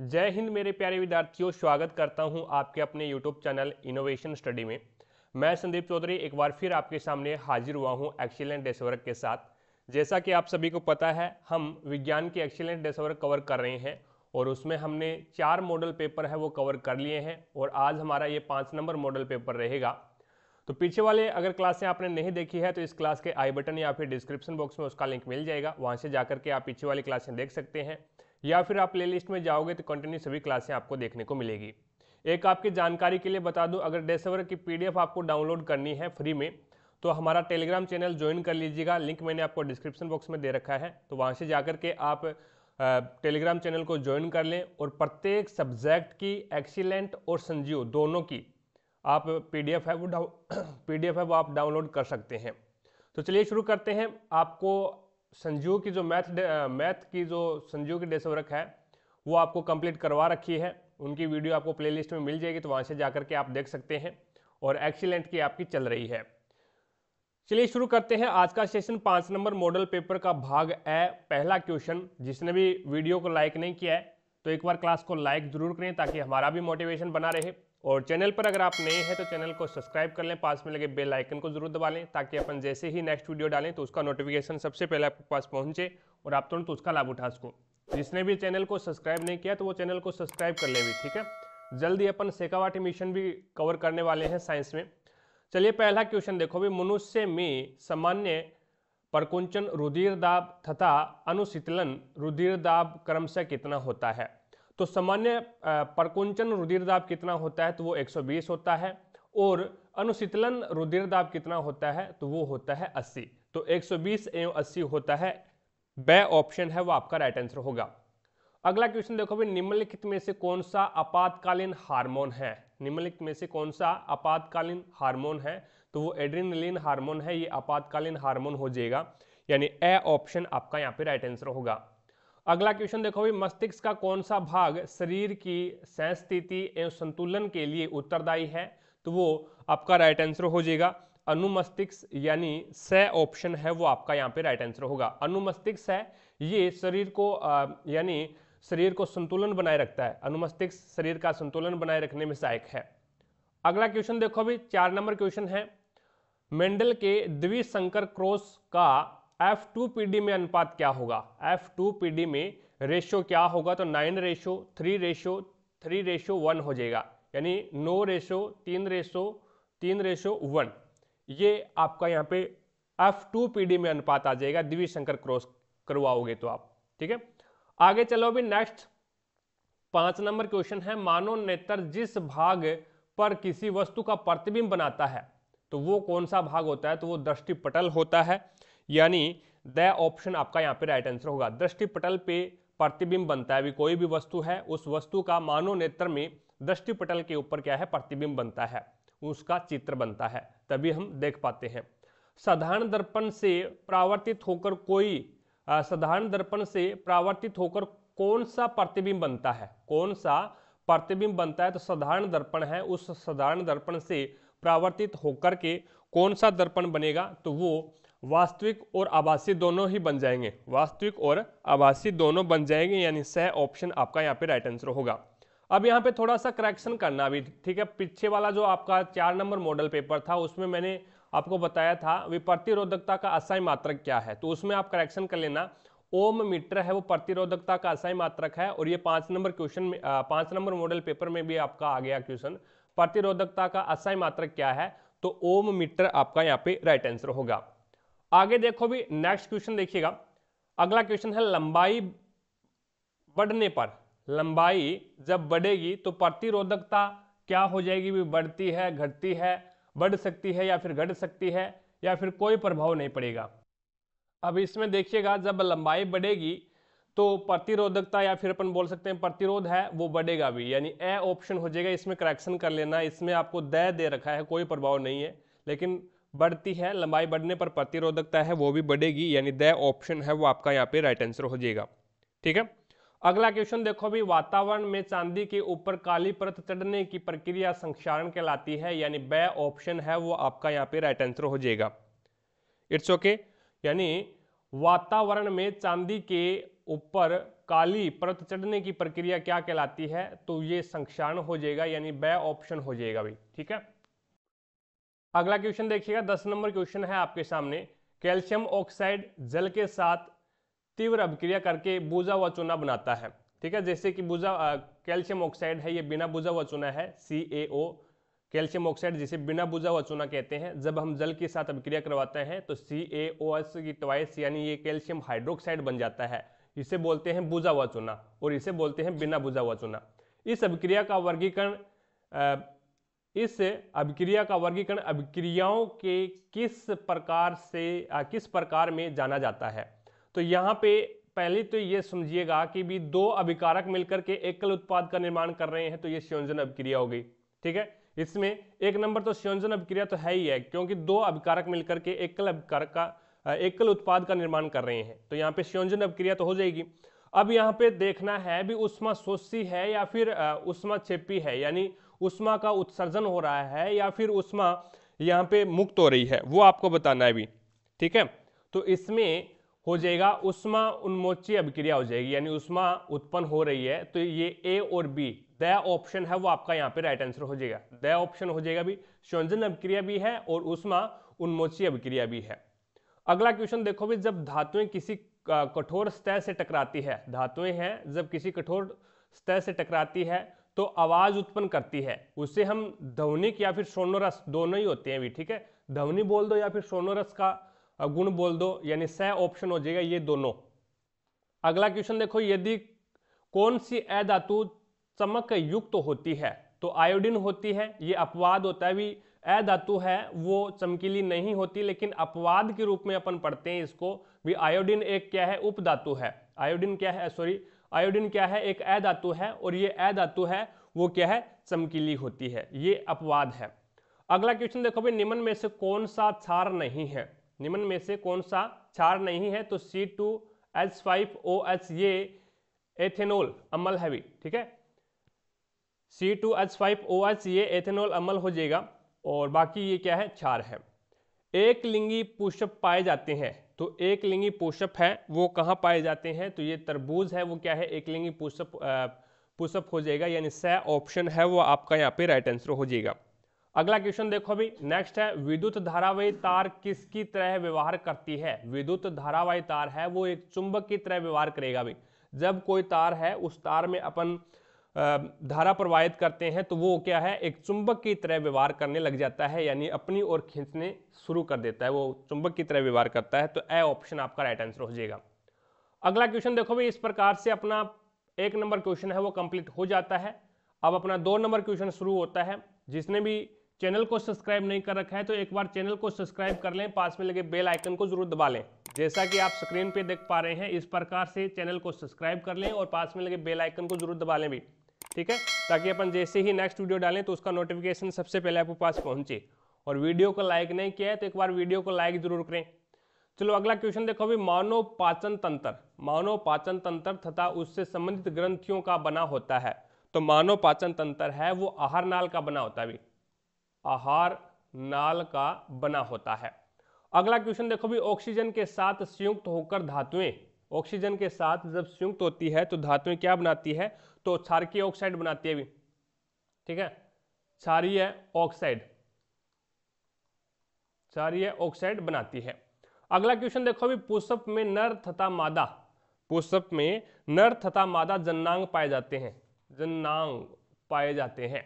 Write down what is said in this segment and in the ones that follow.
जय हिंद मेरे प्यारे विद्यार्थियों स्वागत करता हूं आपके अपने यूट्यूब चैनल इनोवेशन स्टडी में मैं संदीप चौधरी एक बार फिर आपके सामने हाजिर हुआ हूं एक्सीलेंट डेस्कवर्क के साथ जैसा कि आप सभी को पता है हम विज्ञान के एक्सीलेंट डेस्कवर्क कवर कर रहे हैं और उसमें हमने चार मॉडल पेपर है वो कवर कर लिए हैं और आज हमारा ये पाँच नंबर मॉडल पेपर रहेगा तो पीछे वाले अगर क्लासें आपने नहीं देखी है तो इस क्लास के आई बटन या फिर डिस्क्रिप्शन बॉक्स में उसका लिंक मिल जाएगा वहाँ से जाकर के आप पीछे वाली क्लासें देख सकते हैं या फिर आप प्लेलिस्ट में जाओगे तो कंटिन्यू सभी क्लासें आपको देखने को मिलेगी एक आपकी जानकारी के लिए बता दूं अगर डेसवर की पीडीएफ आपको डाउनलोड करनी है फ्री में तो हमारा टेलीग्राम चैनल ज्वाइन कर लीजिएगा लिंक मैंने आपको डिस्क्रिप्शन बॉक्स में दे रखा है तो वहाँ से जाकर के आप टेलीग्राम चैनल को ज्वाइन कर लें और प्रत्येक सब्जेक्ट की एक्सीलेंट और संजीव दोनों की आप पीडीएफ है वो पीडीएफ है वो आप डाउनलोड कर सकते हैं तो चलिए शुरू करते हैं आपको संजीव की जो मैथ मैथ की जो संजीव की डेसवरक है वो आपको कंप्लीट करवा रखी है उनकी वीडियो आपको प्लेलिस्ट में मिल जाएगी तो वहाँ से जाकर के आप देख सकते हैं और एक्सीलेंट की आपकी चल रही है चलिए शुरू करते हैं आज का सेशन पाँच नंबर मॉडल पेपर का भाग ए पहला क्वेश्चन जिसने भी वीडियो को लाइक नहीं किया है तो एक बार क्लास को लाइक जरूर करें ताकि हमारा भी मोटिवेशन बना रहे और चैनल पर अगर आप नए हैं तो चैनल को सब्सक्राइब कर लें पास में लगे बेल आइकन को जरूर दबा लें ताकि अपन जैसे ही नेक्स्ट वीडियो डालें तो उसका नोटिफिकेशन सबसे पहले आपके पास पहुंचे और आप तुरंत तो उसका लाभ उठा सको जिसने भी चैनल को सब्सक्राइब नहीं किया तो वो चैनल को सब्सक्राइब कर ले भी ठीक है जल्दी अपन सेकावाटी मिशन भी कवर करने वाले हैं साइंस में चलिए पहला क्वेश्चन देखो भी मनुष्य में सामान्य प्रकुंचन रुधिर दाब तथा अनुशीतलन रुधिर दाब क्रमशः कितना होता है तो सामान्य प्रकुंचन रुधिर दाब कितना होता है तो वो 120 होता है और अनुशीतलन रुधिर दाब कितना होता है तो वो होता है 80 तो 120 एवं 80 होता है ब ऑप्शन है वो आपका राइट आंसर होगा अगला क्वेश्चन देखो भाई निम्नलिखित में से कौन सा आपातकालीन हार्मोन है निम्नलिखित में से कौन सा आपातकालीन हार्मोन है तो वो एड्रीनलिन हार्मोन है ये आपातकालीन हार्मोन हो जाएगा यानी ए ऑप्शन आपका यहाँ पे राइट आंसर होगा अगला क्वेश्चन देखो भाई मस्तिष्क का कौन सा भाग शरीर की सहस्थिति एवं संतुलन के लिए उत्तरदायी है तो वो आपका राइट आंसर हो जाएगा अनुमस्तिष्क यानी स ऑप्शन है वो आपका यहाँ पे राइट आंसर होगा अनुमस्तिष्क है ये शरीर को यानी शरीर को संतुलन बनाए रखता है अनुमस्तिष्क शरीर का संतुलन बनाए रखने में सहायक है अगला क्वेश्चन देखो अभी चार नंबर क्वेश्चन है मेंडल के द्विशंकर क्रोस का एफ टू पी डी में अनुपात क्या होगा एफ टू पी डी में रेशो क्या होगा तो nine ratio three ratio three ratio one हो जाएगा यानी नो रेशो तीन रेशो तीन रेशो वन ये आपका यहाँ पे एफ टू पी डी में अनुपात आ जाएगा शंकर क्रॉस करवाओगे तो आप ठीक है आगे चलो अभी नेक्स्ट पांच नंबर क्वेश्चन है मानव नेत्र जिस भाग पर किसी वस्तु का प्रतिबिंब बनाता है तो वो कौन सा भाग होता है तो वो दृष्टिपटल होता है यानी द ऑप्शन आपका यहाँ पे राइट आंसर होगा दृष्टि पटल पे प्रतिबिंब बनता है अभी कोई भी वस्तु है उस वस्तु का मानव नेत्र में दृष्टि पटल के ऊपर क्या है प्रतिबिंब बनता है उसका चित्र बनता है तभी हम देख पाते हैं साधारण दर्पण से प्रावर्तित होकर कोई साधारण दर्पण से प्रावर्तित होकर कौन सा प्रतिबिंब बनता है कौन सा प्रतिबिंब बनता है तो साधारण दर्पण है उस साधारण दर्पण से प्रावर्तित होकर के कौन सा दर्पण बनेगा तो वो वास्तविक और आभासी दोनों ही बन जाएंगे वास्तविक और आभासी दोनों बन जाएंगे यानी सह ऑप्शन आपका यहाँ पे राइट आंसर होगा अब यहाँ पे थोड़ा सा करेक्शन करना अभी ठीक है पीछे वाला जो आपका चार नंबर मॉडल पेपर था उसमें मैंने आपको बताया था विप्रतिरोधकता का असाई मात्रक क्या है तो उसमें आप करेक्शन कर लेना ओम मीटर है वो प्रतिरोधकता का असाई मात्रक है और ये पांच नंबर क्वेश्चन में पांच नंबर मॉडल पेपर में भी आपका आ गया क्वेश्चन प्रतिरोधकता का असाई मात्रक क्या है तो ओम मीटर आपका यहाँ पे राइट आंसर होगा आगे देखो भी नेक्स्ट क्वेश्चन देखिएगा अगला क्वेश्चन है लंबाई बढ़ने पर लंबाई जब बढ़ेगी तो प्रतिरोधकता क्या हो जाएगी भी बढ़ती है घटती है बढ़ सकती है या फिर घट सकती है या फिर कोई प्रभाव नहीं पड़ेगा अब इसमें देखिएगा जब लंबाई बढ़ेगी तो प्रतिरोधकता या फिर अपन बोल सकते हैं प्रतिरोध है वो बढ़ेगा भी यानी ए ऑप्शन हो जाएगा इसमें करेक्शन कर लेना इसमें आपको दय दे रखा है कोई प्रभाव नहीं है लेकिन बढ़ती है लंबाई बढ़ने पर प्रतिरोधकता है वो भी बढ़ेगी यानी द ऑप्शन है वो आपका यहाँ पे राइट आंसर हो जाएगा ठीक है अगला क्वेश्चन देखो भी वातावरण में चांदी के ऊपर काली परत चढ़ने की प्रक्रिया संक्षारण कहलाती है यानी ब ऑप्शन है वो आपका यहाँ पे राइट आंसर हो जाएगा इट्स ओके यानी वातावरण में चांदी के ऊपर काली परत चढ़ने की प्रक्रिया क्या कहलाती है तो ये संक्षारण हो जाएगा यानी ब ऑप्शन हो जाएगा भाई ठीक है अगला क्वेश्चन देखिएगा दस नंबर क्वेश्चन है आपके सामने कैल्शियम ऑक्साइड जल के साथ तीव्र अभिक्रिया करके बूजा व चूना बनाता है ठीक है जैसे कि बूजा कैल्शियम ऑक्साइड है ये बिना बूजा व चूना है सी ए ओ कैल्शियम ऑक्साइड जिसे बिना बूजा व चूना कहते हैं जब हम जल के साथ अभिक्रिया करवाते हैं तो सी ए ओ एस की ट्वाइस यानी ये कैल्शियम हाइड्रोक्साइड बन जाता है इसे बोलते हैं बूजा व चूना और इसे बोलते हैं बिना बूजा व चूना इस अभिक्रिया का वर्गीकरण इस अभिक्रिया का वर्गीकरण अभिक्रियाओं के किस प्रकार से किस प्रकार में जाना जाता है तो यहाँ पे पहले तो ये समझिएगा कि भी दो अभिकारक मिलकर के एकल उत्पाद का निर्माण कर रहे हैं तो ये संयोजन अभिक्रिया हो गई ठीक है इसमें एक नंबर तो संयोजन अभिक्रिया तो है ही है क्योंकि दो अभिकारक मिलकर के एकल अभिकारक का एकल उत्पाद का निर्माण कर रहे हैं तो यहाँ पे संयोजन अभिक्रिया तो हो जाएगी अब यहाँ पे देखना है भी उष्मा सोसी है या फिर उष्मा छेपी है यानी उष्मा का उत्सर्जन हो रहा है या फिर उष्मा यहाँ पे मुक्त हो रही है वो आपको बताना है भी ठीक है तो इसमें हो जाएगा उष्मा उन्मोची अभिक्रिया हो जाएगी यानी उष्मा उत्पन्न हो रही है तो ये ए और बी द ऑप्शन है वो आपका यहाँ पे राइट आंसर हो जाएगा द ऑप्शन हो जाएगा भी संयोजन अभिक्रिया भी है और उष्मा उन्मोची अभिक्रिया भी है अगला क्वेश्चन देखो भी जब धातुएं किसी कठोर स्तर से टकराती है धातुएं हैं जब किसी कठोर स्तर से टकराती है तो आवाज उत्पन्न करती है उसे हम ध्वनिक या फिर सोनोरस दोनों ही होते हैं भी ठीक है ध्वनि बोल दो या फिर सोनोरस का गुण बोल दो यानी सह ऑप्शन हो जाएगा ये दोनों अगला क्वेश्चन देखो यदि कौन सी अधातु चमक युक्त तो होती है तो आयोडीन होती है ये अपवाद होता है भी अधातु है वो चमकीली नहीं होती लेकिन अपवाद के रूप में अपन पढ़ते हैं इसको भी आयोडीन एक क्या है उपधातु है आयोडीन क्या है सॉरी आयोडीन क्या है एक अधातु है और ये अधातु है वो क्या है चमकीली होती है ये अपवाद है अगला क्वेश्चन देखो भाई निम्न में से कौन सा क्षार नहीं है निम्न में से कौन सा क्षार नहीं है तो C two H five O H ये एथेनॉल अम्ल हैवी ठीक है C two H five O H ये एथेनॉल अम्ल हो जाएगा और बाकी ये क्या है क्षार है एक लिंगी पुष्प पाए जाते हैं तो एक लिंगी पुशअप है वो कहाँ पाए जाते हैं तो ये तरबूज है वो क्या है एक लिंगी पुषप हो जाएगा यानी स ऑप्शन है वो आपका यहाँ पे राइट आंसर हो जाएगा अगला क्वेश्चन देखो अभी नेक्स्ट है विद्युत धारावाही तार किसकी तरह व्यवहार करती है विद्युत धारावाही तार है वो एक चुंबक की तरह व्यवहार करेगा अभी जब कोई तार है उस तार में अपन धारा प्रवाहित करते हैं तो वो क्या है एक चुंबक की तरह व्यवहार करने लग जाता है यानी अपनी ओर खींचने शुरू कर देता है वो चुंबक की तरह व्यवहार करता है तो ए ऑप्शन आपका राइट आंसर हो जाएगा अगला क्वेश्चन देखो भाई इस प्रकार से अपना एक नंबर क्वेश्चन है वो कंप्लीट हो जाता है अब अपना दो नंबर क्वेश्चन शुरू होता है जिसने भी चैनल को सब्सक्राइब नहीं कर रखा है तो एक बार चैनल को सब्सक्राइब कर लें पास में लगे बेल आइकन को जरूर दबा लें जैसा कि आप स्क्रीन पे देख पा रहे हैं इस प्रकार से चैनल को सब्सक्राइब कर लें और पास में लगे बेल आइकन को जरूर दबा लें भी ठीक है ताकि अपन जैसे ही नेक्स्ट वीडियो डालें तो उसका नोटिफिकेशन सबसे पहले आपके पास पहुंचे और वीडियो को लाइक नहीं किया है तो एक बार वीडियो को लाइक जरूर करें चलो अगला क्वेश्चन देखो अभी मानव पाचन तंत्र मानव पाचन तंत्र तथा उससे संबंधित ग्रंथियों का बना होता है तो मानव पाचन तंत्र है वो आहार नाल का बना होता है आहार नाल का बना होता है अगला क्वेश्चन देखो भी ऑक्सीजन के साथ संयुक्त होकर धातुएं ऑक्सीजन के साथ जब संयुक्त होती है तो धातुएं क्या बनाती है तो क्षारकीय ऑक्साइड बनाती है भी ठीक है क्षारीय ऑक्साइड क्षारीय ऑक्साइड बनाती है अगला क्वेश्चन देखो अभी पुष्प में नर तथा मादा पुष्प में नर तथा मादा जन्नांग पाए जाते हैं जन्नांग पाए जाते हैं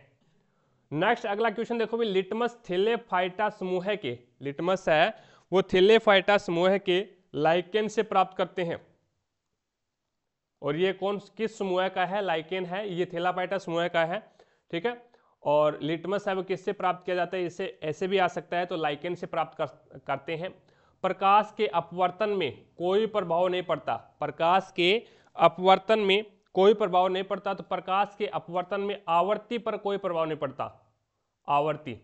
नेक्स्ट अगला क्वेश्चन देखो भी लिटमस थेलेफाइटा समूह के लिटमस है वो थेलेफाइटा समूह के लाइकेन से प्राप्त करते हैं और ये कौन किस समूह का है लाइकेन है ये थेलापाइटा समूह का है ठीक है और लिटमस है वो किससे प्राप्त किया जाता है इसे ऐसे भी आ सकता है तो लाइकेन से प्राप्त कर, करते हैं प्रकाश के अपवर्तन में कोई प्रभाव नहीं पड़ता प्रकाश के अपवर्तन में कोई प्रभाव नहीं पड़ता तो प्रकाश के अपवर्तन में आवर्ती पर कोई प्रभाव नहीं पड़ता आवर्ती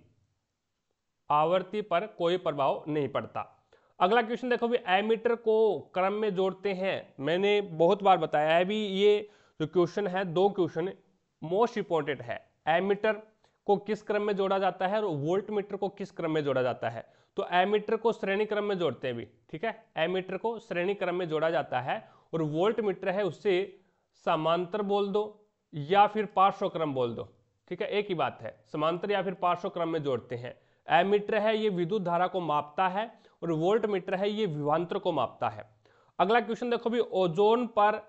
आवर्ती पर कोई प्रभाव नहीं पड़ता अगला क्वेश्चन देखो भी एमीटर को क्रम में जोड़ते हैं मैंने बहुत बार बताया है भी ये जो क्वेश्चन है दो क्वेश्चन मोस्ट इंपॉर्टेंट है एमीटर को किस क्रम में जोड़ा जाता है और वोल्ट मीटर को किस क्रम में जोड़ा जाता है तो एमीटर को श्रेणी क्रम में जोड़ते हैं भी ठीक है एमीटर को श्रेणी क्रम में जोड़ा जाता है और वोल्ट मीटर है उससे समांतर बोल दो या फिर पार्श्व क्रम बोल दो ठीक है एक ही बात है समांतर या फिर पार्श्व क्रम में जोड़ते हैं एमीटर है ये विद्युत धारा को मापता है और वोल्ट मीटर है ये विवांतर को मापता है अगला क्वेश्चन देखो भी ओजोन पर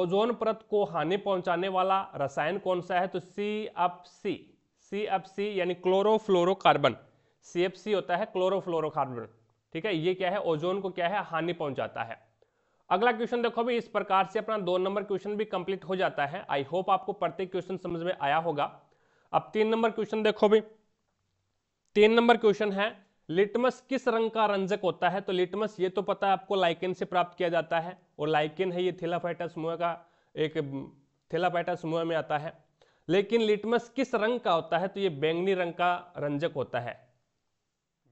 ओजोन परत को हानि पहुंचाने वाला रसायन कौन सा है तो C F C C F C यानी क्लोरोफ्लोरोकार्बन सी एफ सी होता है क्लोरोफ्लोरोकार्बन ठीक है ये क्या है ओजोन को क्या है हानि पहुंचाता है अगला क्वेश्चन देखो भी इस प्रकार से अपना दो नंबर क्वेश्चन भी कंप्लीट हो जाता है आई होप आपको प्रत्येक क्वेश्चन समझ में आया होगा अब तीन नंबर क्वेश्चन देखो भी तीन नंबर क्वेश्चन है लिटमस किस रंग का रंजक होता है तो लिटमस ये तो पता है आपको लाइकेन से प्राप्त किया जाता है और लाइकेन है ये थेलाफाइटा समूह का एक थेलाफाइटा समूह में आता है लेकिन लिटमस किस रंग का होता है तो ये बैंगनी रंग का रंजक होता है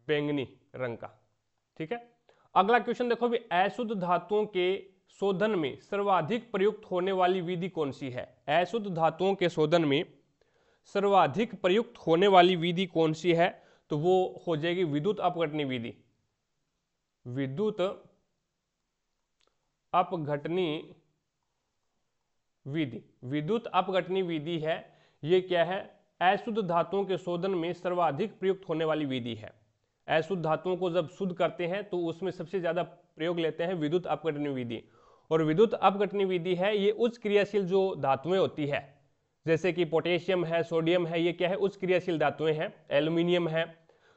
बैंगनी रंग का ठीक है अगला क्वेश्चन देखो भी अशुद्ध धातुओं के शोधन में सर्वाधिक प्रयुक्त होने वाली विधि कौन सी है अशुद्ध धातुओं के शोधन में सर्वाधिक प्रयुक्त होने वाली विधि कौन सी है तो वो हो जाएगी विद्युत अपघटनी विधि विद्युत अपघटनी विधि विद्युत अपघटनी विधि है ये क्या है अशुद्ध धातुओं के शोधन में सर्वाधिक प्रयुक्त होने वाली विधि है अशुद्ध धातुओं को जब शुद्ध करते हैं तो उसमें सबसे ज्यादा प्रयोग लेते हैं विद्युत अपघटनी विधि और विद्युत अपघटनी विधि है ये उच्च क्रियाशील जो धातुएं होती है जैसे कि पोटेशियम है सोडियम है ये क्या है उच्च क्रियाशील धातुएं हैं एल्यूमिनियम है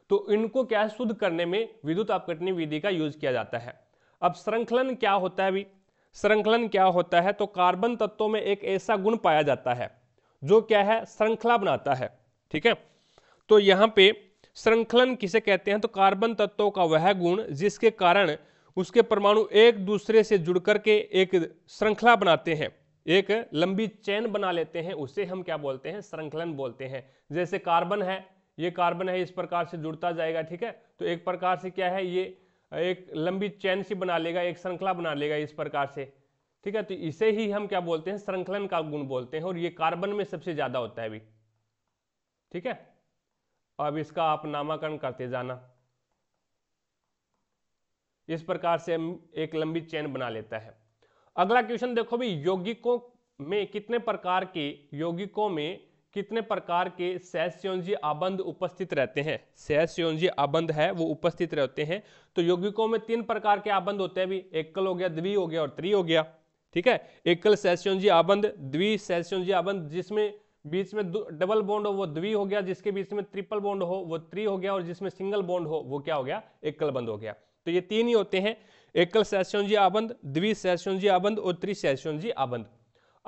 तो इनको क्या शुद्ध करने में विद्युत अपघटनीय विधि का यूज किया जाता है अब श्रृंखलन क्या होता है अभी श्रृंखलन क्या होता है तो कार्बन तत्वों में एक ऐसा गुण पाया जाता है जो क्या है श्रृंखला बनाता है ठीक है तो यहाँ पे श्रृंखलन किसे कहते हैं तो कार्बन तत्वों का वह गुण जिसके कारण उसके परमाणु एक दूसरे से जुड़ करके एक श्रृंखला बनाते हैं एक लंबी चैन बना लेते हैं उसे हम क्या बोलते हैं श्रृंखलन बोलते हैं जैसे कार्बन है ये कार्बन है इस प्रकार से जुड़ता जाएगा ठीक है तो एक प्रकार से क्या है ये एक लंबी चैन सी बना लेगा एक श्रृंखला बना लेगा इस प्रकार से ठीक है तो इसे ही हम क्या बोलते हैं श्रृंखलन का गुण बोलते हैं और ये कार्बन में सबसे ज़्यादा होता है अभी ठीक है अब इसका आप नामकरण करते जाना इस प्रकार से एक लंबी चैन बना लेता है अगला क्वेश्चन देखो भी यौगिकों में कितने प्रकार के यौगिकों में कितने प्रकार के सहस्योजी आबंध उपस्थित रहते हैं सहस्योजी आबंध है वो उपस्थित रहते हैं तो यौगिकों में तीन प्रकार के आबंध होते हैं अभी एकल हो गया द्वि हो गया और त्रि हो गया ठीक है एकल सहस्योजी आबंध द्वि सहस्योजी आबंध जिसमें बीच में डबल बॉन्ड हो वो द्वि हो गया जिसके बीच में ट्रिपल बॉन्ड हो वो त्रि हो गया और जिसमें सिंगल बॉन्ड हो वो क्या हो गया एकल बंद हो गया तो ये तीन ही होते हैं एकल सहस्योजी आबंध द्वि सहस्योजी आबंध और सहस्योजी आबंध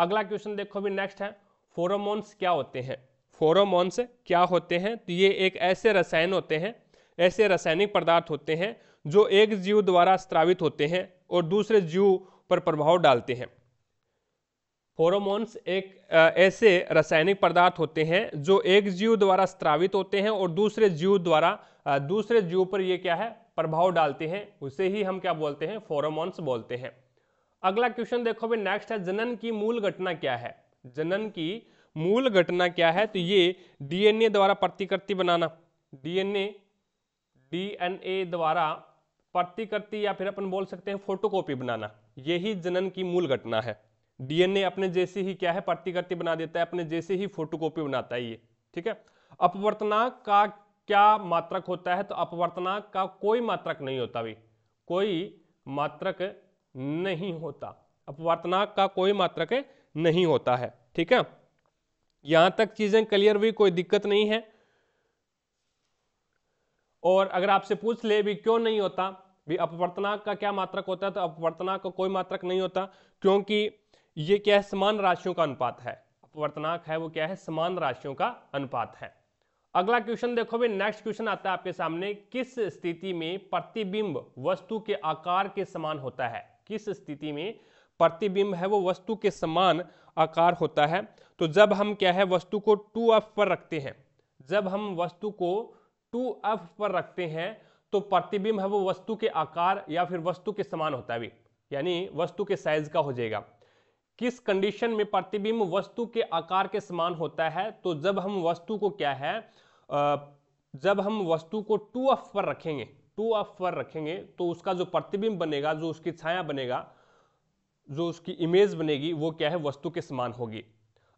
अगला क्वेश्चन देखो अभी नेक्स्ट है फोरोमोन्स क्या होते हैं फोरोमोन्स क्या होते हैं तो ये एक ऐसे रसायन होते हैं ऐसे रासायनिक पदार्थ होते हैं जो एक जीव द्वारा स्त्रावित होते हैं और दूसरे जीव पर प्रभाव डालते हैं फोरोमोन्स एक ऐसे रासायनिक पदार्थ होते हैं जो एक जीव द्वारा स्त्रावित होते हैं और दूसरे जीव द्वारा दूसरे जीव पर ये क्या है प्रभाव डालते हैं उसे ही हम क्या बोलते हैं फोरोमोन्स बोलते हैं अगला क्वेश्चन देखो भाई नेक्स्ट है जनन की मूल घटना क्या है जनन की मूल घटना क्या है तो ये डीएनए द्वारा प्रतिकृति बनाना डीएनए डीएनए द्वारा प्रतिकृति या फिर अपन बोल सकते हैं फोटोकॉपी बनाना यही जनन की मूल घटना है डीएनए अपने जैसे ही क्या है प्रतिकृति बना देता है अपने जैसे ही फोटोकॉपी बनाता है ये ठीक है अपवर्तनाक का क्या मात्रक होता है तो अपवर्तनाक का कोई मात्रक नहीं होता भी कोई मात्रक नहीं होता अपवर्तनाक का कोई मात्रक है नहीं होता है ठीक है यहां तक चीजें क्लियर हुई कोई दिक्कत नहीं है और अगर आपसे पूछ ले भी क्यों नहीं होता भी अपवर्तनाक का क्या मात्रक होता है तो अपवर्तनाक का कोई मात्रक नहीं होता क्योंकि ये क्या है समान राशियों का अनुपात है अपवर्तनाक है वो क्या है समान राशियों का अनुपात है अगला क्वेश्चन देखो भी नेक्स्ट क्वेश्चन आता है आपके सामने किस स्थिति में प्रतिबिंब वस्तु के आकार के समान होता है किस स्थिति में प्रतिबिंब है वो वस्तु के समान आकार होता है तो जब हम क्या है वस्तु को टू एफ पर रखते हैं जब हम वस्तु को टू एफ पर रखते हैं तो प्रतिबिंब है वो वस्तु के आकार या फिर वस्तु के समान होता है यानी वस्तु के साइज का हो जाएगा किस कंडीशन में प्रतिबिंब वस्तु के आकार के समान होता है तो जब हम वस्तु को क्या है जब हम वस्तु को टू अफ पर रखेंगे टू अफ पर रखेंगे तो उसका जो प्रतिबिंब बनेगा जो उसकी छाया बनेगा जो उसकी इमेज बनेगी वो क्या है वस्तु के समान होगी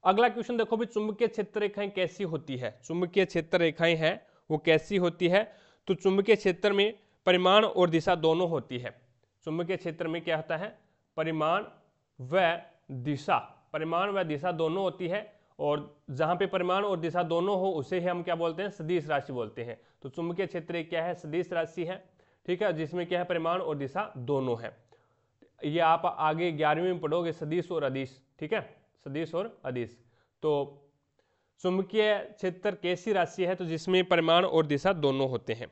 अगला क्वेश्चन देखो भी चुंबकीय क्षेत्र रेखाएं कैसी होती है चुंबकीय क्षेत्र रेखाएं हैं वो कैसी होती है तो चुंबकीय क्षेत्र में परिमाण और दिशा दोनों होती है चुंबकीय क्षेत्र में क्या होता है परिमाण व दिशा परिमाण व दिशा दोनों होती है और जहां पे परिमाण और दिशा दोनों हो उसे ही हम क्या बोलते हैं सदिश राशि बोलते हैं तो चुंबकीय क्षेत्र क्या है सदिश राशि है ठीक है जिसमें क्या है परिमाण और दिशा दोनों है ये आप आगे ग्यारहवीं में पढ़ोगे सदीश और अधीश ठीक है सदीश और अधीश तो चुंबकीय क्षेत्र कैसी राशि है तो जिसमें परिमाण और दिशा दोनों होते हैं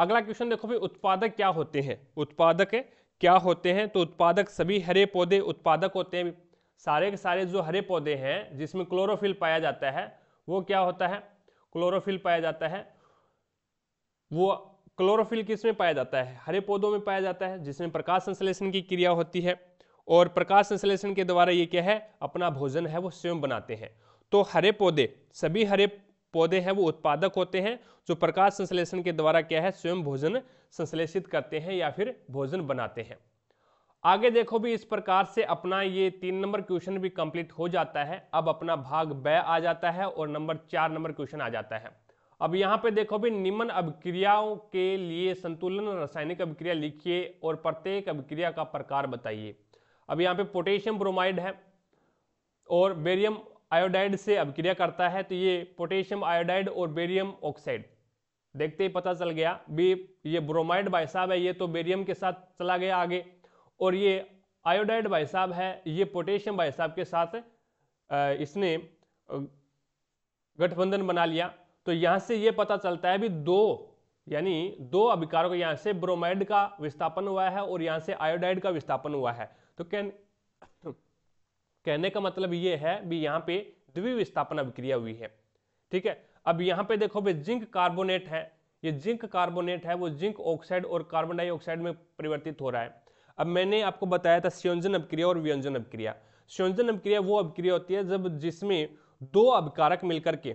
अगला क्वेश्चन देखो भाई उत्पादक क्या होते हैं उत्पादक क्या होते हैं तो उत्पादक सभी हरे पौधे उत्पादक होते हैं सारे के सारे जो हरे पौधे हैं जिसमें क्लोरोफिल पाया जाता है वो क्या होता है क्लोरोफिल पाया जाता है वो क्लोरोफिल किस में पाया जाता है हरे पौधों में पाया जाता है जिसमें प्रकाश संश्लेषण की क्रिया होती है और प्रकाश संश्लेषण के द्वारा ये क्या है अपना भोजन है वो स्वयं बनाते हैं तो हरे पौधे सभी हरे पौधे हैं वो उत्पादक होते हैं जो प्रकाश संश्लेषण के द्वारा क्या है स्वयं भोजन संश्लेषित करते हैं या फिर भोजन बनाते हैं आगे देखो भी इस प्रकार से अपना ये तीन नंबर क्वेश्चन भी कंप्लीट हो जाता है अब अपना भाग ब आ जाता है और नंबर चार नंबर क्वेश्चन आ जाता है अब यहाँ पे देखो भी निम्न अभिक्रियाओं के लिए संतुलन रासायनिक अभिक्रिया लिखिए और प्रत्येक अभिक्रिया का प्रकार बताइए अब यहाँ पे पोटेशियम ब्रोमाइड है और बेरियम आयोडाइड से अभिक्रिया करता है तो ये पोटेशियम आयोडाइड और बेरियम ऑक्साइड देखते ही पता चल गया भी ये ब्रोमाइड भाई साहब है ये तो बेरियम के साथ चला गया आगे और ये आयोडाइड भाई साहब है ये पोटेशियम भाई साहब के साथ इसने गठबंधन बना लिया तो यहां से यह पता चलता है भी दो यानी दो अभिकारक यहां से ब्रोमाइड का विस्थापन हुआ है और यहां से आयोडाइड का विस्थापन हुआ है तो कह कहने का मतलब यह है भी यहां पे द्विविस्थापन अभिक्रिया हुई है ठीक है अब यहां पे देखो भाई जिंक कार्बोनेट है ये जिंक कार्बोनेट है वो जिंक ऑक्साइड और कार्बन डाइऑक्साइड में परिवर्तित हो रहा है अब मैंने आपको बताया था संयोजन अभिक्रिया और व्यंजन अभिक्रिया संयोजन अभिक्रिया वो अभिक्रिया होती है जब जिसमें दो अभिकारक मिलकर के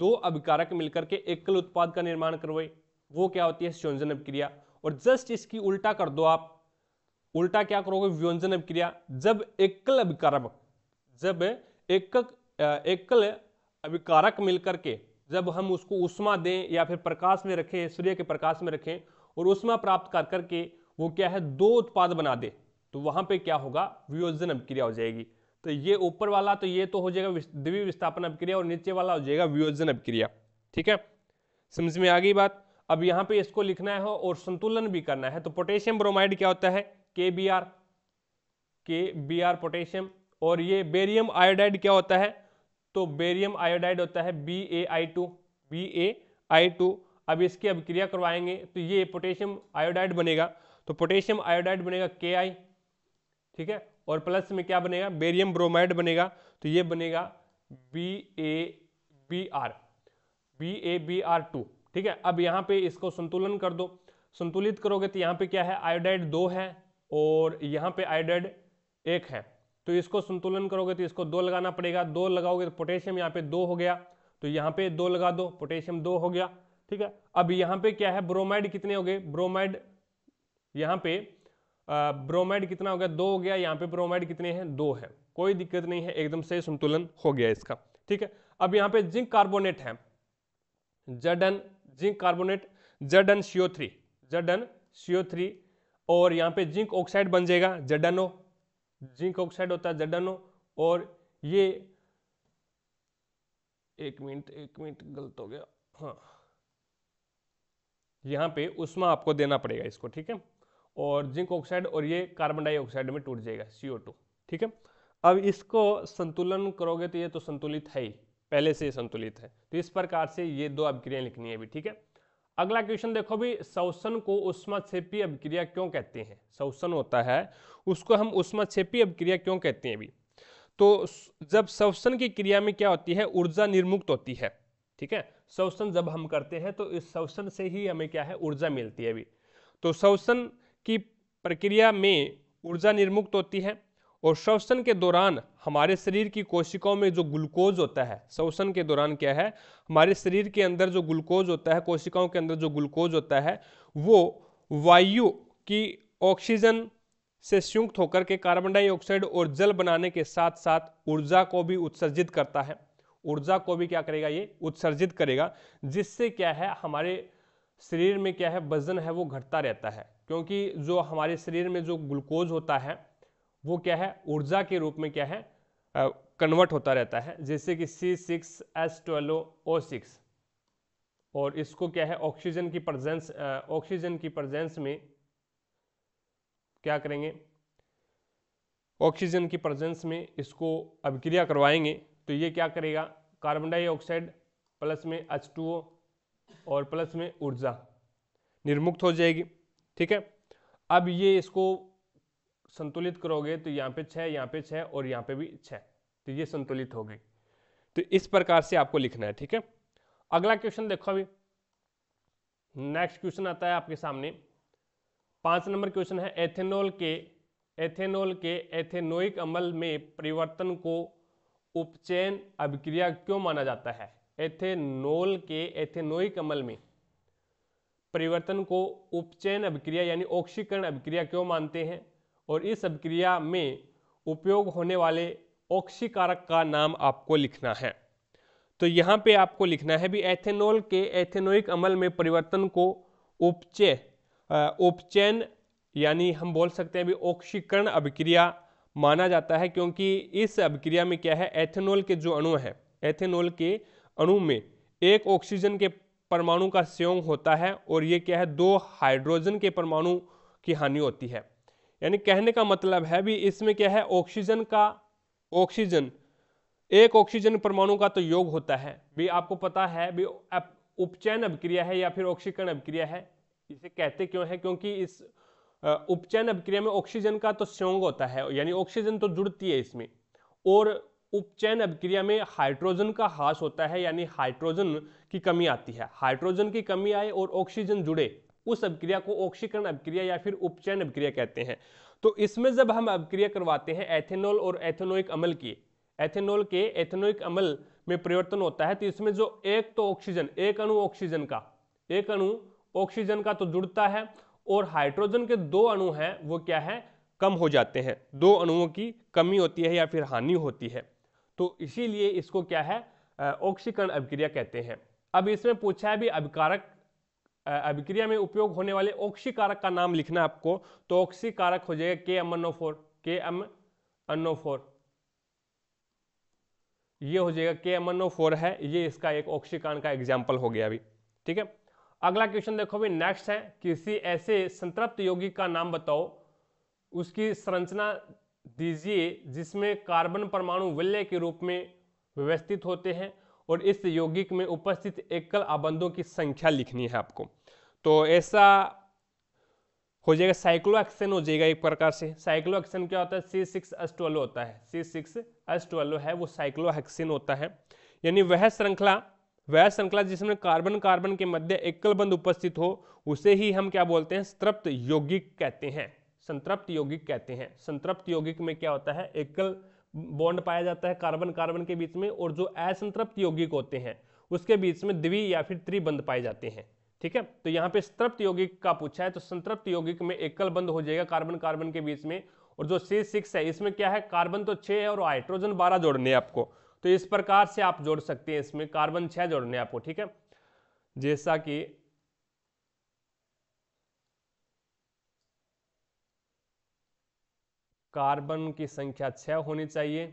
दो अभिकारक मिलकर के एकल उत्पाद का निर्माण करवाए वो क्या होती है संयोजन अभिक्रिया और जस्ट इसकी उल्टा कर दो आप उल्टा क्या करोगे व्योजन अभिक्रिया जब एकल अभिकारक जब एक एकल अभिकारक मिलकर के जब हम उसको उष्मा दें या फिर प्रकाश में रखें सूर्य के प्रकाश में रखें और उष्मा प्राप्त कर करके वो क्या है दो उत्पाद बना दे तो वहां पे क्या होगा वियोजन अभिक्रिया हो जाएगी तो ये ऊपर वाला तो ये तो हो जाएगा द्वि विस्थापन अभिक्रिया और नीचे वाला हो जाएगा वियोजन अभिक्रिया ठीक है समझ में आ गई बात अब यहां पे इसको लिखना है और संतुलन भी करना है तो पोटेशियम ब्रोमाइड क्या होता है K B R K B R potassium और ये बेरियम आयोडाइड क्या होता है तो बेरियम आयोडाइड होता है B A I two B A I two अब इसकी अभिक्रिया करवाएंगे तो ये पोटेशियम आयोडाइड बनेगा तो पोटेशियम आयोडाइड बनेगा के आई ठीक है और प्लस में क्या बनेगा बेरियम ब्रोमाइड बनेगा तो ये बनेगा B A B R B A B R two ठीक है अब यहाँ पे इसको संतुलन कर दो संतुलित करोगे तो यहाँ पे क्या है आयोडाइड दो है और यहाँ पे आयोडाइड एक है तो इसको संतुलन करोगे तो इसको दो लगाना पड़ेगा दो लगाओगे तो पोटेशियम यहाँ पे दो हो गया तो यहाँ पे दो लगा दो पोटेशियम दो हो गया ठीक है अब यहाँ पे क्या है ब्रोमाइड कितने हो गए ब्रोमाइड यहाँ पे ब्रोमाइड कितना हो गया दो हो गया यहाँ पे ब्रोमाइड कितने हैं दो है कोई दिक्कत नहीं है एकदम से संतुलन हो गया इसका ठीक है अब यहाँ पे जिंक कार्बोनेट है Z N zinc carbonate Z N C O three Z N C O three और यहाँ पे जिंक ऑक्साइड बन जाएगा Z N O N O zinc oxide होता है जडनो एन ओ और ये एक मिनट एक मिनट गलत हो गया हाँ यहाँ पे उष्मा आपको देना पड़ेगा इसको ठीक है और जिंक ऑक्साइड और ये कार्बन डाइऑक्साइड में टूट जाएगा सी ठीक है अब इसको संतुलन करोगे तो ये तो संतुलित है ही पहले से संतुलित है तो इस प्रकार से ये दो अभिक्रियाएं लिखनी है अभी ठीक है अगला क्वेश्चन देखो भी शवसन को उष्मा छेपी अभिक्रिया क्यों कहते हैं शवसन होता है उसको हम उष्मा छेपी अभिक्रिया क्यों कहते हैं अभी तो जब शवसन की क्रिया में क्या होती है ऊर्जा निर्मुक्त होती है ठीक है शवसन जब हम करते हैं तो इस शवसन से ही हमें क्या है ऊर्जा मिलती है अभी तो शवसन की प्रक्रिया में ऊर्जा निर्मुक्त होती है और श्वसन के दौरान हमारे शरीर की कोशिकाओं में जो ग्लूकोज होता है श्वसन के दौरान क्या है हमारे शरीर के अंदर जो ग्लूकोज होता है कोशिकाओं के अंदर जो ग्लूकोज होता है वो वायु की ऑक्सीजन से संयुक्त होकर के कार्बन डाइऑक्साइड और जल बनाने के साथ साथ ऊर्जा को भी उत्सर्जित करता है ऊर्जा को भी क्या करेगा ये उत्सर्जित करेगा जिससे क्या है हमारे शरीर में क्या है वज़न है वो घटता रहता है क्योंकि जो हमारे शरीर में जो ग्लूकोज होता है वो क्या है ऊर्जा के रूप में क्या है कन्वर्ट होता रहता है जैसे कि C six S twelve O six और इसको क्या है ऑक्सीजन की प्रजेंस ऑक्सीजन की प्रजेंस में क्या करेंगे ऑक्सीजन की प्रजेंस में इसको अभिक्रिया करवाएंगे तो ये क्या करेगा कार्बन डाइऑक्साइड प्लस में एच टू ओ और प्लस में ऊर्जा निर्मुक्त हो जाएगी ठीक है अब ये इसको संतुलित करोगे तो यहाँ पे छः यहाँ पे छः और यहाँ पे भी छः तो ये संतुलित हो गई तो इस प्रकार से आपको लिखना है ठीक है अगला क्वेश्चन देखो अभी नेक्स्ट क्वेश्चन आता है आपके सामने पांच नंबर क्वेश्चन है एथेनॉल के एथेनॉल के एथेनोइक अम्ल में परिवर्तन को उपचयन अभिक्रिया क्यों माना जाता है एथेनोल के एथेनोइक अम्ल में परिवर्तन को उपचयन अभिक्रिया यानी ऑक्सीकरण अभिक्रिया क्यों मानते हैं और इस अभिक्रिया में उपयोग होने वाले ऑक्सीकारक का नाम आपको लिखना है तो यहाँ पे आपको लिखना है भी एथेनॉल के एथेनोइक अमल में परिवर्तन को उपचय उपचयन यानी हम बोल सकते हैं भी ऑक्सीकरण अभिक्रिया माना जाता है क्योंकि इस अभिक्रिया में क्या है एथेनॉल के जो अणु हैं एथेनॉल के अणु में एक ऑक्सीजन के परमाणु का संयोग होता है और ये क्या है दो हाइड्रोजन के परमाणु की हानि होती है यानी कहने का मतलब है भी इसमें क्या है ऑक्सीजन का ऑक्सीजन एक ऑक्सीजन परमाणु का तो योग होता है भी आपको पता है भी उपचयन अभिक्रिया है या फिर ऑक्सीकरण अभिक्रिया है इसे कहते क्यों है क्योंकि इस उपचयन अभिक्रिया में ऑक्सीजन का तो संयोग होता है यानी ऑक्सीजन तो जुड़ती है इसमें और उपचयन अभिक्रिया में हाइड्रोजन का हास होता है यानी हाइड्रोजन की कमी आती है हाइड्रोजन की कमी आए और ऑक्सीजन जुड़े उस अभिक्रिया को ऑक्सीकरण अभिक्रिया या फिर उपचयन अभिक्रिया कहते हैं तो इसमें जब हम अभिक्रिया करवाते हैं एथेनॉल और एथेनोइक अमल की एथेनॉल के एथेनोइक अमल में परिवर्तन होता है तो इसमें जो एक तो ऑक्सीजन एक अणु ऑक्सीजन का एक अणु ऑक्सीजन का तो जुड़ता है और हाइड्रोजन के दो अणु हैं वो क्या है कम हो जाते हैं दो अणुओं की कमी होती है या फिर हानि होती है तो इसीलिए इसको क्या है ऑक्सीकरण अभिक्रिया कहते हैं अब इसमें पूछा है भी अभिकारक अभिक्रिया में उपयोग होने वाले ऑक्सीकारक का नाम लिखना है आपको तो ऑक्सीकारक हो जाएगा K M N four K M N four ये हो जाएगा के एम एन फोर है ये इसका एक ऑक्सीकरण का एग्जाम्पल हो गया अभी ठीक है अगला क्वेश्चन देखो भी नेक्स्ट है किसी ऐसे संतृप्त यौगिक का नाम बताओ उसकी संरचना दीजिए जिसमें कार्बन परमाणु विलय के रूप में व्यवस्थित होते हैं और इस यौगिक में उपस्थित एकल आबंधों की संख्या लिखनी है आपको तो ऐसा हो जाएगा साइक्लो हो जाएगा एक प्रकार से साइक्लो क्या होता है सी होता है सी सिक्स है वो साइक्लो होता है यानी वह श्रृंखला वह श्रृंखला जिसमें कार्बन कार्बन के मध्य एकल बंद उपस्थित हो उसे ही हम क्या बोलते हैं स्तृप्त यौगिक कहते हैं संतृप्त यौगिक कहते हैं संतृप्त यौगिक में क्या होता है एकल बॉन्ड पाया जाता है कार्बन कार्बन के बीच में और जो असंतृप्त यौगिक होते हैं उसके बीच में द्वि या फिर त्रिबंध पाए जाते हैं ठीक है तो यहाँ पे संतृप्त यौगिक का पूछा है तो संतृप्त यौगिक में एकल बंद हो जाएगा कार्बन कार्बन के बीच में और जो सी सिक्स है इसमें क्या है कार्बन तो छः है और हाइड्रोजन बारह जोड़ने आपको तो इस प्रकार से आप जोड़ सकते हैं इसमें कार्बन छः जोड़ने आपको ठीक है जैसा कि कार्बन की संख्या छः होनी चाहिए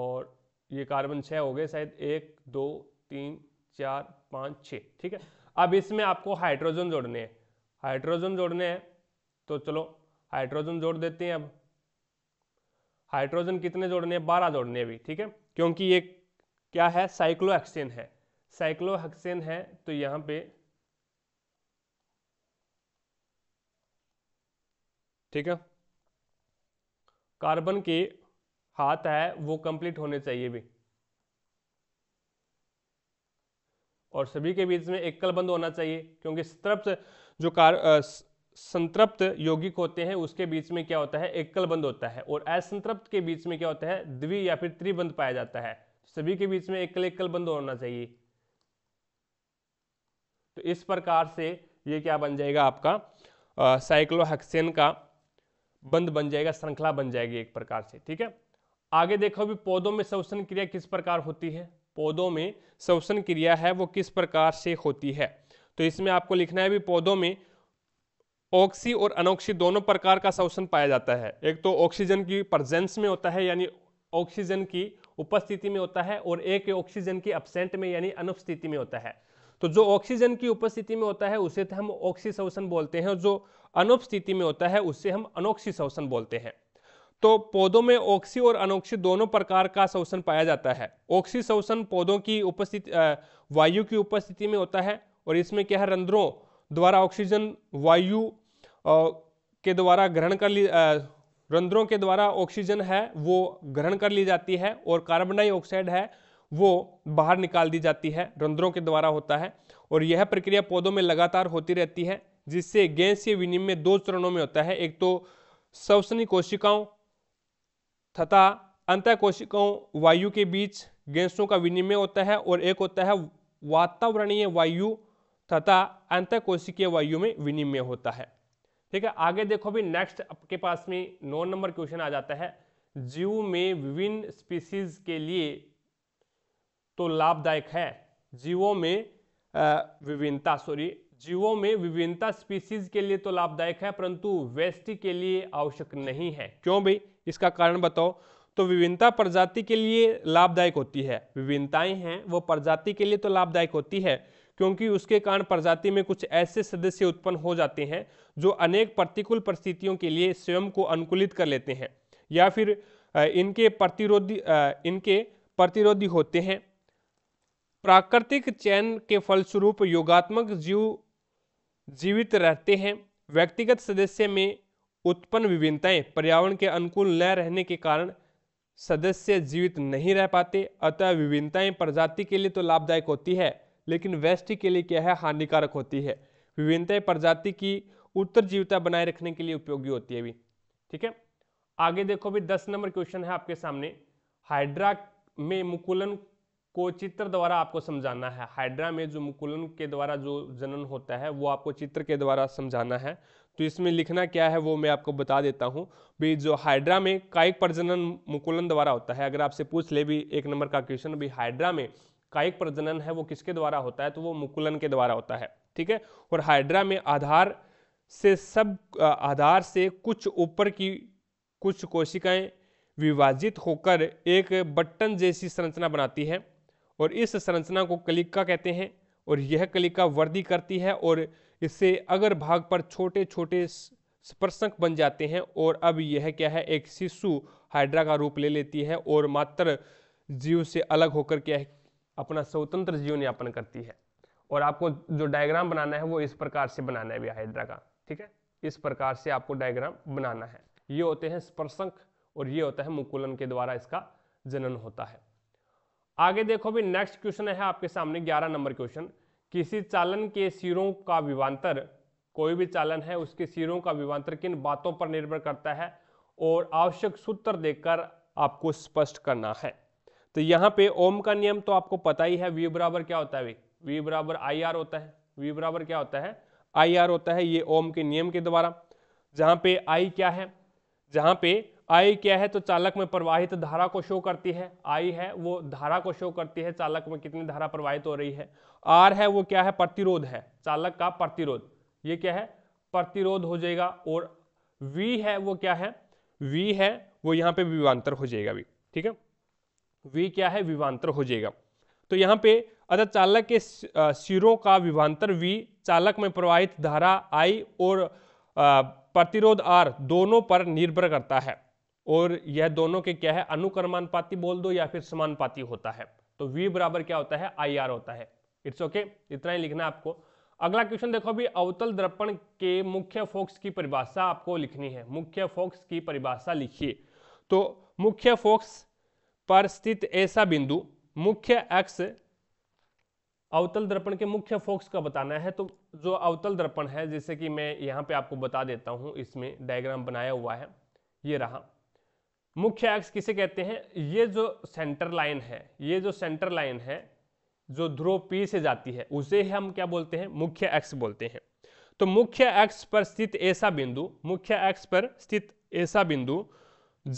और ये कार्बन छः हो गए शायद एक दो तीन चार पाँच छ ठीक है अब इसमें आपको हाइड्रोजन जोड़ने हैं हाइड्रोजन जोड़ने हैं तो चलो हाइड्रोजन जोड़ देते हैं अब हाइड्रोजन कितने जोड़ने हैं बारह जोड़ने हैं अभी ठीक है क्योंकि ये क्या है साइक्लोहेक्सेन है साइक्लोहेक्सेन है तो यहाँ पे ठीक है कार्बन के हाथ है वो कंप्लीट होने चाहिए भी और सभी के बीच में एकल बंद होना चाहिए क्योंकि संतृप्त जो कार संतृप्त यौगिक होते हैं उसके बीच में क्या होता है एकल बंद होता है और असंतृप्त के बीच में क्या होता है द्वि या फिर त्रिबंध पाया जाता है सभी के बीच में एकल एकल बंद होना चाहिए तो इस प्रकार से ये क्या बन जाएगा आपका साइक्लोहेक्सेन का बंद बन जाएगा श्रृंखला बन जाएगी एक प्रकार से ठीक है आगे देखो भी पौधों में श्वसन क्रिया किस प्रकार होती है पौधों में श्वसन क्रिया है वो किस प्रकार से होती है तो इसमें आपको लिखना है भी पौधों में ऑक्सी और अनोक्सी दोनों प्रकार का श्वसन पाया जाता है एक तो ऑक्सीजन की प्रजेंस में होता है यानी ऑक्सीजन की उपस्थिति में होता है और एक ऑक्सीजन की अपसेंट में यानी अनुपस्थिति में होता है तो जो ऑक्सीजन की उपस्थिति में होता है उसे तो हम ऑक्सी शोषण बोलते हैं जो अनोप स्थिति में होता है उससे हम अनोक्षी शोषण बोलते हैं तो पौधों में ऑक्सी और अनोक्षी दोनों प्रकार का शोषण पाया जाता है ऑक्सी शोषण पौधों की उपस्थिति वायु की उपस्थिति में होता है और इसमें क्या है रंध्रों द्वारा ऑक्सीजन वायु के द्वारा ग्रहण कर ली रंध्रों के द्वारा ऑक्सीजन है वो ग्रहण कर ली जाती है और कार्बन डाइऑक्साइड है वो बाहर निकाल दी जाती है रंध्रों के द्वारा होता है और यह प्रक्रिया पौधों में लगातार होती रहती है जिससे गैस के विनिमय दो चरणों में होता है एक तो श्वसनी कोशिकाओं तथा अंत कोशिकाओं वायु के बीच गैसों का विनिमय होता है और एक होता है वातावरणीय वायु तथा अंत कोशिकीय वायु में विनिमय होता है ठीक है आगे देखो भी नेक्स्ट आपके पास में नौ नंबर क्वेश्चन आ जाता है जीव में विभिन्न स्पीसीज के लिए तो लाभदायक है जीवों में विभिन्नता सॉरी जीवों में विभिन्नता स्पीसीज के लिए तो लाभदायक है परंतु वेस्टी के लिए आवश्यक नहीं है क्यों भाई इसका कारण बताओ तो विभिन्नता प्रजाति के लिए लाभदायक होती है विभिन्नताएं हैं वो प्रजाति के लिए तो लाभदायक होती है क्योंकि उसके कारण प्रजाति में कुछ ऐसे सदस्य उत्पन्न हो जाते हैं जो अनेक प्रतिकूल परिस्थितियों के लिए स्वयं को अनुकूलित कर लेते हैं या फिर इनके प्रतिरोधी इनके प्रतिरोधी होते हैं प्राकृतिक चयन के फलस्वरूप योगात्मक जीव जीवित रहते हैं व्यक्तिगत सदस्य में उत्पन्न विभिन्नताएं पर्यावरण के अनुकूल न रहने के कारण सदस्य जीवित नहीं रह पाते अतः विभिन्नताएं प्रजाति के लिए तो लाभदायक होती है लेकिन वैश्य के लिए क्या है हानिकारक होती है विभिन्नताएं प्रजाति की उत्तर जीवता बनाए रखने के लिए उपयोगी होती है भी ठीक है आगे देखो भी दस नंबर क्वेश्चन है आपके सामने हाइड्रा में मुकुलन को चित्र द्वारा आपको समझाना है हाइड्रा में जो मुकुलन के द्वारा जो जनन होता है वो आपको चित्र के द्वारा समझाना है तो इसमें लिखना क्या है वो मैं आपको बता देता हूँ भी जो हाइड्रा में कायिक प्रजनन मुकुलन द्वारा होता है अगर आपसे पूछ ले भी एक नंबर का क्वेश्चन भी हाइड्रा में कायिक प्रजनन है वो किसके द्वारा होता है तो वो मुकुलन के द्वारा होता है ठीक है और हाइड्रा में आधार से सब आधार से कुछ ऊपर की कुछ कोशिकाएं विभाजित होकर एक बटन जैसी संरचना बनाती है और इस संरचना को कलिका कहते हैं और यह कलिका वर्दी करती है और इससे अगर भाग पर छोटे छोटे स्पर्शक बन जाते हैं और अब यह क्या है एक शिशु हाइड्रा का रूप ले लेती है और मात्र जीव से अलग होकर क्या है अपना स्वतंत्र जीवन यापन करती है और आपको जो डायग्राम बनाना है वो इस प्रकार से बनाना है हाइड्रा का ठीक है इस प्रकार से आपको डायग्राम बनाना है ये होते हैं स्पर्शंक और ये होता है मुकुलन के द्वारा इसका जनन होता है आगे देखो भी नेक्स्ट क्वेश्चन है आपके सामने ग्यारह नंबर क्वेश्चन किसी चालन के सिरों का विवांतर कोई भी चालन है उसके सिरों का विवांतर किन बातों पर निर्भर करता है और आवश्यक सूत्र देखकर आपको स्पष्ट करना है तो यहाँ पे ओम का नियम तो आपको पता ही है वी बराबर क्या होता है वी वी बराबर आई आर होता है वी बराबर क्या होता है आई आर होता है ये ओम के नियम के द्वारा जहाँ पे आई क्या है जहाँ पे आई क्या है तो चालक में प्रवाहित धारा को शो करती है आई है वो धारा को शो करती है चालक में कितनी धारा प्रवाहित हो रही है आर है वो क्या है प्रतिरोध है चालक का प्रतिरोध ये क्या है प्रतिरोध हो जाएगा और वी है वो क्या है वी है वो यहाँ पे विवांतर हो जाएगा भी ठीक है वी क्या है विवांतर हो जाएगा तो यहाँ पे अगर चालक के सिरों का विभांतर वी चालक में प्रवाहित धारा आई और प्रतिरोध आर दोनों पर निर्भर करता है और यह दोनों के क्या है अनुक्रमानुपाती बोल दो या फिर समानुपाती होता है तो वी बराबर क्या होता है आई आर होता है इट्स ओके okay, इतना ही लिखना आपको अगला क्वेश्चन देखो अभी अवतल दर्पण के मुख्य फोक्स की परिभाषा आपको लिखनी है मुख्य फोक्स की परिभाषा लिखिए तो मुख्य फोक्स पर स्थित ऐसा बिंदु मुख्य एक्स अवतल दर्पण के मुख्य फोक्स का बताना है तो जो अवतल दर्पण है जैसे कि मैं यहाँ पे आपको बता देता हूं इसमें डायग्राम बनाया हुआ है ये रहा मुख्य अक्ष किसे कहते हैं ये जो सेंटर लाइन है ये जो सेंटर लाइन है जो ध्रुव पी से जाती है उसे हम क्या बोलते हैं मुख्य अक्ष बोलते हैं तो मुख्य अक्ष पर स्थित ऐसा बिंदु मुख्य अक्ष पर स्थित ऐसा बिंदु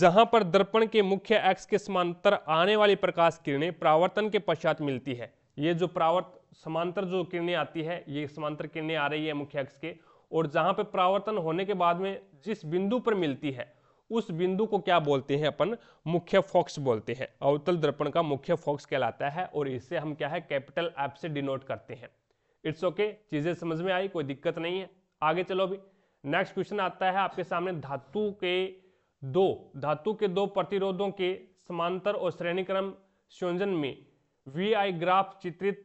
जहां पर दर्पण के मुख्य अक्ष के समांतर आने वाली प्रकाश किरणें प्रावर्तन के पश्चात मिलती है ये जो प्रावर्त समांतर जो किरणें आती है ये समांतर किरणें आ रही है मुख्य अक्ष के और जहां पर प्रावर्तन होने के बाद में जिस बिंदु पर मिलती है उस बिंदु को क्या बोलते हैं अपन मुख्य फोक्स बोलते हैं अवतल दर्पण का मुख्य फोक्स कहलाता है और इसे हम क्या है कैपिटल एप से डिनोट करते हैं इट्स ओके okay, चीज़ें समझ में आई कोई दिक्कत नहीं है आगे चलो अभी नेक्स्ट क्वेश्चन आता है आपके सामने धातु के दो धातु के दो प्रतिरोधों के समांतर और श्रेणीक्रम संयोजन में वी आई ग्राफ चित्रित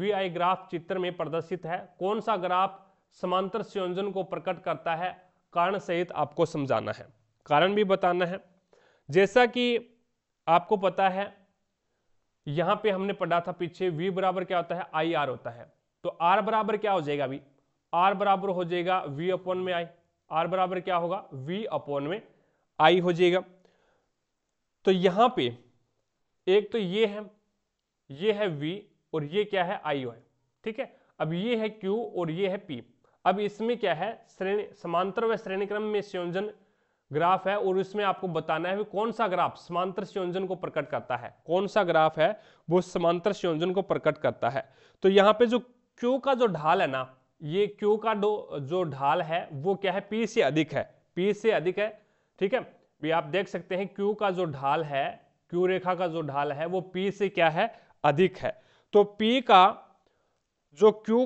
वी आई ग्राफ चित्र में प्रदर्शित है कौन सा ग्राफ समांतर संयोजन को प्रकट करता है कारण सहित आपको समझाना है कारण भी बताना है जैसा कि आपको पता है यहां पे हमने पढ़ा था पीछे v बराबर क्या होता है आई आर होता है तो r बराबर क्या हो जाएगा अभी r बराबर हो जाएगा v अपॉन में i r बराबर क्या होगा v अपॉन में i हो जाएगा तो यहां पे एक तो ये है ये है v और ये क्या है आई है ठीक है अब ये है q और ये है p अब इसमें क्या है श्रेणी समांतर व श्रेणी क्रम में संयोजन ग्राफ है और इसमें आपको बताना है कौन सा ग्राफ समांतर संयोजन को प्रकट करता है कौन सा ग्राफ है वो समांतर संयोजन को प्रकट करता है तो यहाँ पे जो क्यू का जो ढाल है ना ये क्यू का जो ढाल है वो क्या है पी से अधिक है पी से अधिक है ठीक है भी आप देख सकते हैं क्यू का जो ढाल है क्यू रेखा का जो ढाल है वो पी से क्या है अधिक है तो पी का जो क्यू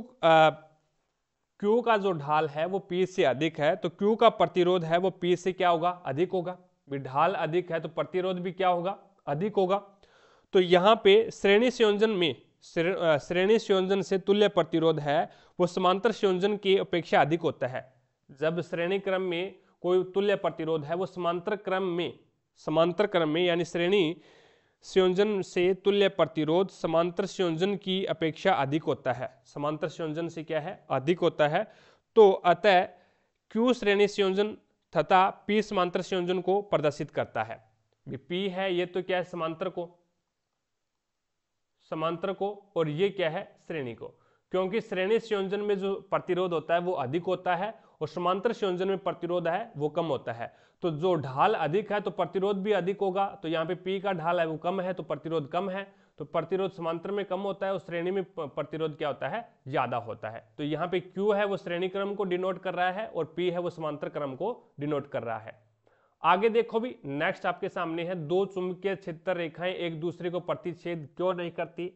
क्यू का जो ढाल है वो पी से अधिक है तो क्यू का प्रतिरोध है वो पी से क्या होगा अधिक होगा ढाल अधिक है तो प्रतिरोध भी क्या होगा अधिक होगा तो यहां पे श्रेणी संयोजन में श्रेणी संयोजन से तुल्य प्रतिरोध है वो समांतर संयोजन की अपेक्षा अधिक होता है जब श्रेणी क्रम में कोई तुल्य प्रतिरोध है वो समांतर क्रम में समांतर क्रम में यानी श्रेणी संयोजन से तुल्य प्रतिरोध समांतर संयोजन की अपेक्षा अधिक होता है समांतर संयोजन से क्या है अधिक होता है तो अतः क्यू श्रेणी संयोजन तथा पी समांतर संयोजन को प्रदर्शित करता है पी है ये तो क्या है समांतर को समांतर को और ये क्या है श्रेणी को क्योंकि श्रेणी संयोजन में जो प्रतिरोध होता है वो अधिक होता है और समांतर संयोजन में प्रतिरोध है वो कम होता है तो जो ढाल अधिक है तो प्रतिरोध भी अधिक होगा तो यहाँ पे पी का ढाल है वो कम है तो प्रतिरोध कम है तो प्रतिरोध समांतर में कम होता है उस श्रेणी में प्रतिरोध क्या होता है ज्यादा होता है तो यहाँ पे Q है वो श्रेणी क्रम को डिनोट कर रहा है और P है वो समांतर क्रम को डिनोट कर रहा है आगे देखो भी नेक्स्ट आपके सामने है दो चुंबकीय क्षेत्र रेखाएं एक दूसरे को प्रतिच्छेद क्यों नहीं करती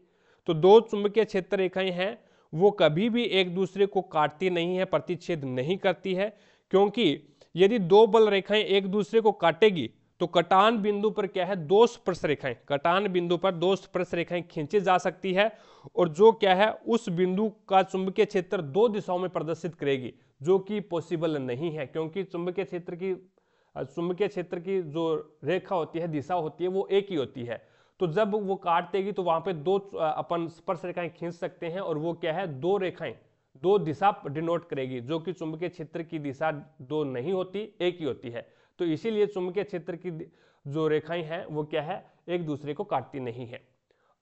तो दो चुंबकीय क्षेत्र रेखाएं हैं वो कभी भी एक दूसरे को काटती नहीं है प्रतिच्छेद नहीं करती है क्योंकि यदि दो बल रेखाएं एक दूसरे को काटेगी तो कटान बिंदु पर क्या है दो स्पर्श रेखाएं कटान बिंदु पर दो स्पर्श रेखाएं खींची जा सकती है और जो क्या है उस बिंदु का चुंबकीय क्षेत्र दो दिशाओं में प्रदर्शित करेगी जो कि पॉसिबल नहीं है क्योंकि चुंबकीय क्षेत्र की चुंबकीय क्षेत्र की जो रेखा होती है दिशा होती है वो एक ही होती है तो जब वो काट देगी तो वहां पर दो अपन स्पर्श रेखाएं खींच सकते हैं और वो क्या है दो रेखाएं दो दिशा डिनोट करेगी जो कि चुंबकीय क्षेत्र की दिशा दो नहीं होती एक ही होती है तो इसीलिए चुंबकीय क्षेत्र की जो रेखाएं हैं वो क्या है एक दूसरे को काटती नहीं है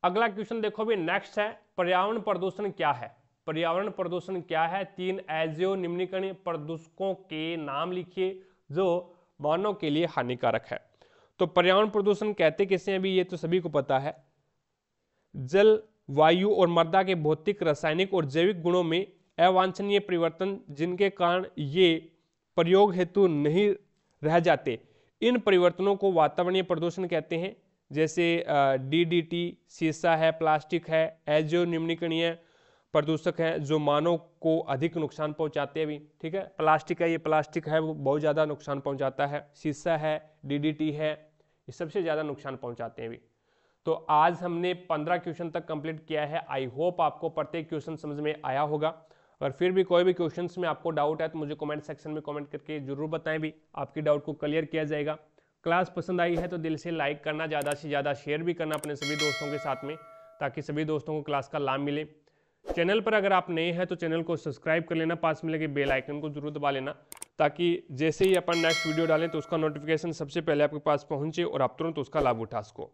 अगला क्वेश्चन देखो भी नेक्स्ट है पर्यावरण प्रदूषण क्या है पर्यावरण प्रदूषण क्या है तीन एजियो निम्नीकरण प्रदूषकों के नाम लिखिए जो मानव के लिए हानिकारक है तो पर्यावरण प्रदूषण कहते किसे अभी ये तो सभी को पता है जल वायु और मृदा के भौतिक रासायनिक और जैविक गुणों में अवांछनीय परिवर्तन जिनके कारण ये प्रयोग हेतु नहीं रह जाते इन परिवर्तनों को वातावरणीय प्रदूषण कहते हैं जैसे डीडीटी सीसा है प्लास्टिक है एजो निम्नीकरणीय प्रदूषक हैं जो मानव को अधिक नुकसान पहुंचाते हैं भी ठीक है प्लास्टिक है ये प्लास्टिक है वो बहुत ज़्यादा नुकसान पहुंचाता है सीसा है डीडीटी है ये सबसे ज़्यादा नुकसान पहुंचाते हैं भी तो आज हमने पंद्रह क्वेश्चन तक कंप्लीट किया है आई होप आपको प्रत्येक क्वेश्चन समझ में आया होगा पर फिर भी कोई भी क्वेश्चन में आपको डाउट है तो मुझे कॉमेंट सेक्शन में कॉमेंट करके जरूर बताएं भी आपकी डाउट को क्लियर किया जाएगा क्लास पसंद आई है तो दिल से लाइक करना ज़्यादा से ज़्यादा शेयर भी करना अपने सभी दोस्तों के साथ में ताकि सभी दोस्तों को क्लास का लाभ मिले चैनल पर अगर आप नए हैं तो चैनल को सब्सक्राइब कर लेना पास में लगे बेल आइकन को जरूर दबा लेना ताकि जैसे ही अपन नेक्स्ट वीडियो डालें तो उसका नोटिफिकेशन सबसे पहले आपके पास पहुंचे और आप तुरंत तो उसका लाभ उठा सको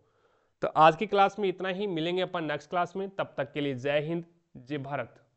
तो आज की क्लास में इतना ही मिलेंगे अपन नेक्स्ट क्लास में तब तक के लिए जय हिंद जय भारत